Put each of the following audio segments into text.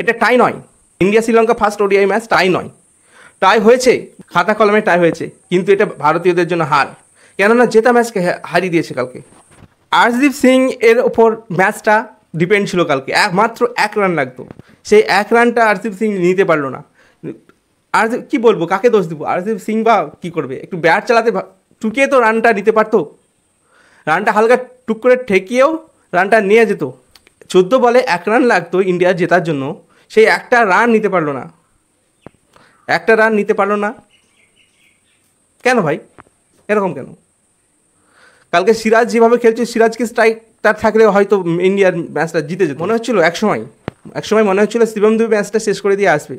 এটা টাই নয় India Sri Lanka first ODI match tie নয় টাই হয়েছে খাতা কলমে টাই হয়েছে কিন্তু এটা ভারতীয়দের জন্য হার কেননা জেতা ম্যাচকে হারিয়ে দিয়েছে কালকে আরজদীপ সিং এর ওপর ম্যাচটা ডিপেন্ড ছিল কালকে একমাত্র এক রান লাগতো সেই এক রানটা আরজদীপ সিং নিতে পারলো না আর কি বলবো কাকে দোষ দেবো আরজদীপ সিং বা কী করবে একটু ব্যাট চালাতে টুকিয়ে তো রানটা নিতে পারতো রানটা হালকা টুক করে ঠেকিয়েও রানটা নিয়ে যেত চোদ্দো বলে এক রান লাগতো ইন্ডিয়া জেতার জন্য সেই একটা রান নিতে পারলো না একটা রান নিতে পারলো না কেন ভাই এরকম কেন কালকে সিরাজ যেভাবে খেলছে সিরাজকে স্ট্রাইক তার থাকলে হয়তো ইন্ডিয়ার ম্যাচটা জিতে যেত মনে হচ্ছিল একসময় একসময় মনে হচ্ছিল শিবম দুবে ম্যাচটা শেষ করে দিয়ে আসবে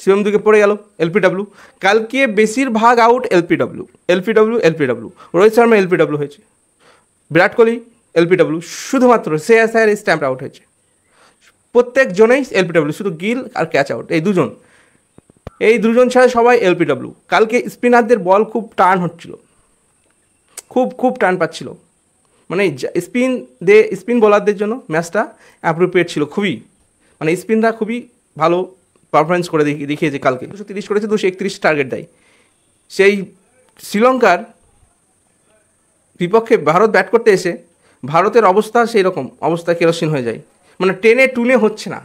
শিবম দুকে পড়ে গেল এলপিডাব্লু কালকে বেশিরভাগ out LBW LBW LBW Rohit Sharma LBW হয়েছে বিরাট কোহলি এলপিডাব্লু শুধুমাত্র সে শ্রেয়াস আয়ার স্ট্যাম্প আউট হয়েছে প্রত্যেকজনেই এলপিডব্লিউ শুধু গিল আর ক্যাচ আউট এই দুজন এই দুজন ছাড়া সবাই এলপিডব্লিউ কালকে স্পিনারদের বল খুব টার্ন হচ্ছিল খুব খুব টার্ন পাচ্ছিল মানে স্পিন দে স্পিন বোলারদের জন্য ম্যাচটা অ্যাপ্রোপ্রিয়েট ছিল খুবই মানে স্পিনরা খুবই ভালো পারফরমেন্স করে দেখিয়েছে কালকে দুশো তিরিশ করেছে দুশো একত্রিশ টার্গেট দেয় সেই শ্রীলঙ্কার বিপক্ষে ভারত ব্যাট করতে এসে ভারতের অবস্থা সেই রকম অবস্থা কেরোসিন হয়ে যায় মানে টেনে টুনে হচ্ছে না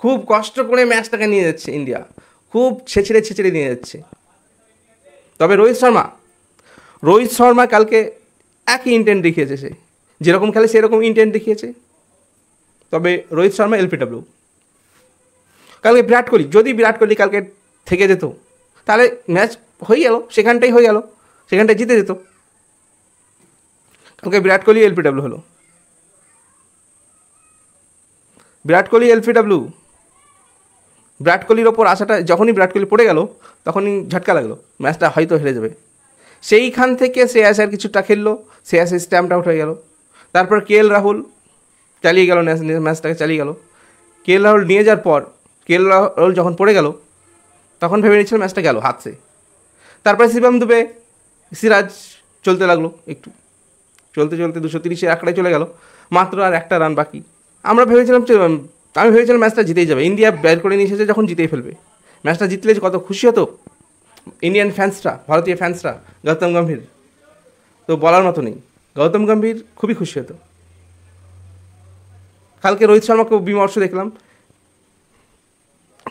খুব কষ্ট করে ম্যাচটাকে নিয়ে যাচ্ছে ইন্ডিয়া খুব ছেঁচড়ে ছেঁচড়ে নিয়ে যাচ্ছে তবে রোহিত শর্মা রোহিত শর্মা কালকে একই ইন্টেন্ট দেখিয়েছে সে যেরকম খেলে সেরকম ইন্টেন্ট দেখিয়েছে তবে রোহিত শর্মা এলপিডাব্লিউ কালকে বিরাট কোহলি যদি বিরাট কোহলি কালকে থেকে যেত তাহলে ম্যাচ হয়ে গেল সেখানটাই হয়ে গেল সেখানটায় জিতে যেত কালকে বিরাট কোহলি এলপিডাব্লিউ হলো বিরাট কোহলি এলপিডাব্লিউ বিরাট কোহলির ওপর আশাটা যখনই বিরাট কোহলি পড়ে গেল তখনই ঝটকা লাগলো ম্যাচটা হয়তো হেরে যাবে সেইখান থেকে শ্রেয়াস আর কিছুটা খেললো শ্রেয়াস স্ট্যাম্প আউট হয়ে গেল তারপর কে এল রাহুল চালিয়ে গেল ম্যাচটাকে চালিয়ে গেল কে এল রাহুল নিয়ে যাওয়ার পর কে এল রাহুল যখন পড়ে গেল তখন ভেবে নিচ্ছিল ম্যাচটা গেল হাতছে তারপরে শিবাম দুবে সিরাজ চলতে লাগলো একটু চলতে চলতে দুশো তিরিশের একটাই চলে গেল মাত্র আর একটা রান বাকি আমরা ভেবেছিলাম যে আমি ভেবেছিলাম ম্যাচটা জিতেই যাবে ইন্ডিয়া ব্যাট করে নিয়ে এসেছে যখন জিতেই ফেলবে ম্যাচটা জিতলে কত খুশি হতো ইন্ডিয়ান ফ্যান্সরা ভারতীয় ফ্যান্সরা গৌতম গম্ভীর তো বলার মতো নেই গৌতম গম্ভীর খুবই খুশি হতো কালকে রোহিত শর্মাকে বিমর্ষ দেখলাম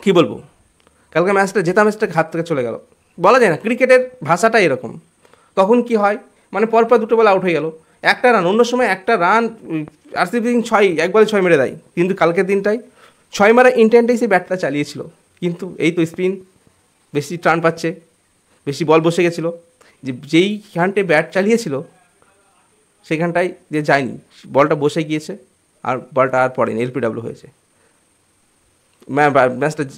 কি বলবো কালকে ম্যাচটা জেতা ম্যাচটা হাত থেকে চলে গেল বলা যায় না ক্রিকেটের ভাষাটা এরকম তখন কি হয় মানে পরপর দুটো বল আউট হয়ে গেল একটা রান অন্য সময় একটা রান আরসিবি সিং ছয় একবারে ছয় মেরে দেয় কিন্তু কালকের দিনটায় ছয় মারা ইন্টেন্টেই সেই ব্যাটটা চালিয়েছিল কিন্তু এই তো স্পিন বেশি টান পাচ্ছে বেশি বল বসে গেছিল যে যেইখানটায় ব্যাট চালিয়েছিল সেখানটায় যে যায়নি বলটা বসে গিয়েছে আর বলটা আর পড়েনি এলপিডাব্লিউ হয়েছে ম্যাচটা